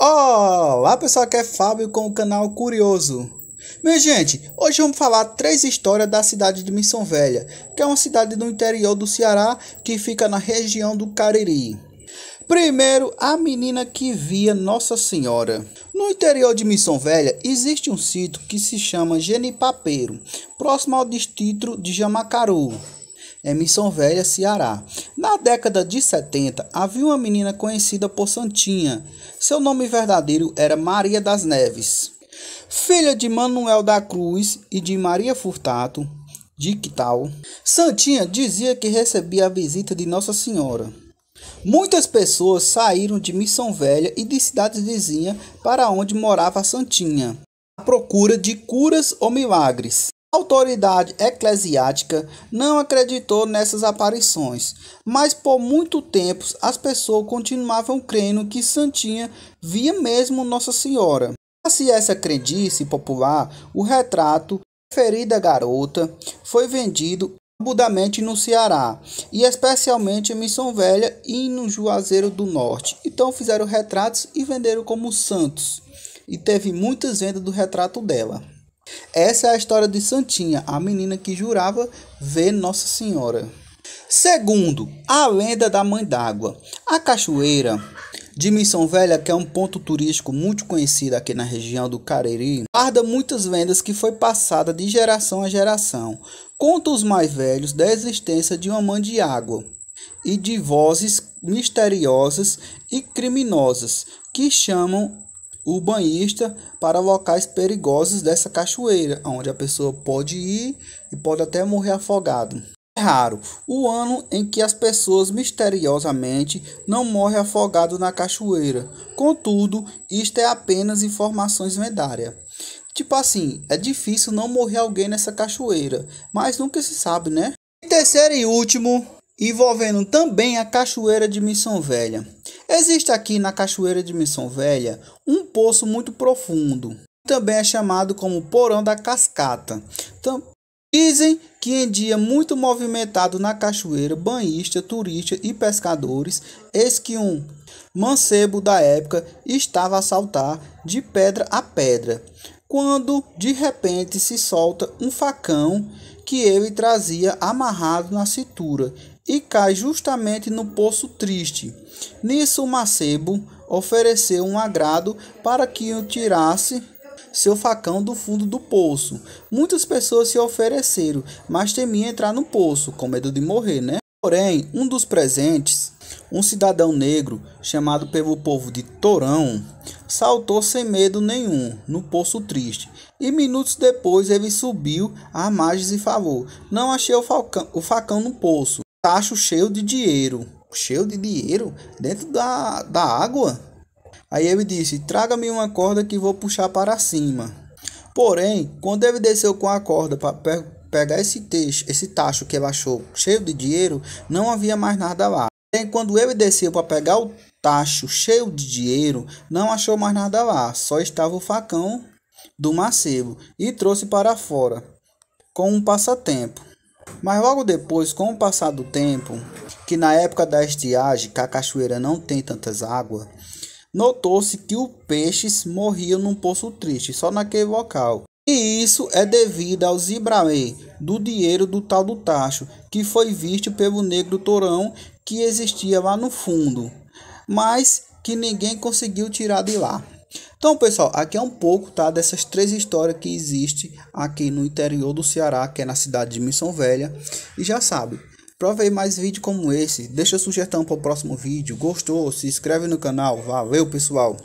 Olá pessoal, aqui é Fábio com o canal Curioso. Minha gente, hoje vamos falar três histórias da cidade de Missão Velha, que é uma cidade do interior do Ceará que fica na região do Cariri. Primeiro, a menina que via Nossa Senhora. No interior de Missão Velha existe um sítio que se chama Genipapeiro, próximo ao distrito de Jamacaru. É Missão Velha, Ceará. Na década de 70, havia uma menina conhecida por Santinha. Seu nome verdadeiro era Maria das Neves. Filha de Manuel da Cruz e de Maria Furtado de Quital, Santinha dizia que recebia a visita de Nossa Senhora. Muitas pessoas saíram de Missão Velha e de cidades vizinhas para onde morava Santinha, à procura de curas ou milagres. A autoridade eclesiástica não acreditou nessas aparições, mas por muito tempo as pessoas continuavam crendo que Santinha via mesmo Nossa Senhora. Assim, essa crendice popular, o retrato ferida garota foi vendido abundamente no Ceará, e especialmente em Missão Velha e no Juazeiro do Norte. Então fizeram retratos e venderam como santos, e teve muitas vendas do retrato dela. Essa é a história de Santinha, a menina que jurava ver Nossa Senhora. Segundo, a lenda da Mãe d'Água. A cachoeira de Missão Velha, que é um ponto turístico muito conhecido aqui na região do Cariri, guarda muitas lendas que foi passada de geração a geração. Conta os mais velhos da existência de uma mãe de água e de vozes misteriosas e criminosas que chamam o banhista para locais perigosos dessa cachoeira, onde a pessoa pode ir e pode até morrer afogado. É raro o ano em que as pessoas misteriosamente não morrem afogado na cachoeira. Contudo, isto é apenas informações lendárias. Tipo assim, é difícil não morrer alguém nessa cachoeira, mas nunca se sabe, né? E terceiro e último, envolvendo também a cachoeira de Missão Velha. Existe aqui na Cachoeira de Missão Velha um poço muito profundo, também é chamado como Porão da Cascata. Então, dizem que em dia muito movimentado na cachoeira, banhistas, turistas e pescadores, eis que um mancebo da época estava a saltar de pedra a pedra, quando de repente se solta um facão que ele trazia amarrado na cintura e cai justamente no Poço Triste. Nisso, Macebo ofereceu um agrado para que o tirasse seu facão do fundo do poço. Muitas pessoas se ofereceram, mas temia entrar no poço, com medo de morrer, né? Porém, um dos presentes, um cidadão negro chamado pelo povo de Torão, saltou sem medo nenhum no poço triste. E minutos depois ele subiu a margem e falou: Não achei o facão, o facão no poço, tacho cheio de dinheiro. Cheio de dinheiro? Dentro da, da água? Aí ele disse: Traga-me uma corda que vou puxar para cima. Porém, quando ele desceu com a corda para pe pegar esse, teixo, esse tacho que ele achou cheio de dinheiro, não havia mais nada lá. Porém, quando ele desceu para pegar o tacho cheio de dinheiro, não achou mais nada lá, só estava o facão do macebo e trouxe para fora com um passatempo. Mas logo depois, com o passar do tempo, que na época da estiagem, que a cachoeira não tem tantas águas, notou-se que os peixes morriam num poço triste, só naquele local. E isso é devido ao Ibrahim, do dinheiro do tal do tacho, que foi visto pelo negro torão que existia lá no fundo, mas que ninguém conseguiu tirar de lá. Então, pessoal, aqui é um pouco tá, dessas três histórias que existe aqui no interior do Ceará, que é na cidade de Missão Velha. E já sabe, para ver mais vídeo como esse, deixa sugestão para o próximo vídeo. Gostou? Se inscreve no canal. Valeu, pessoal!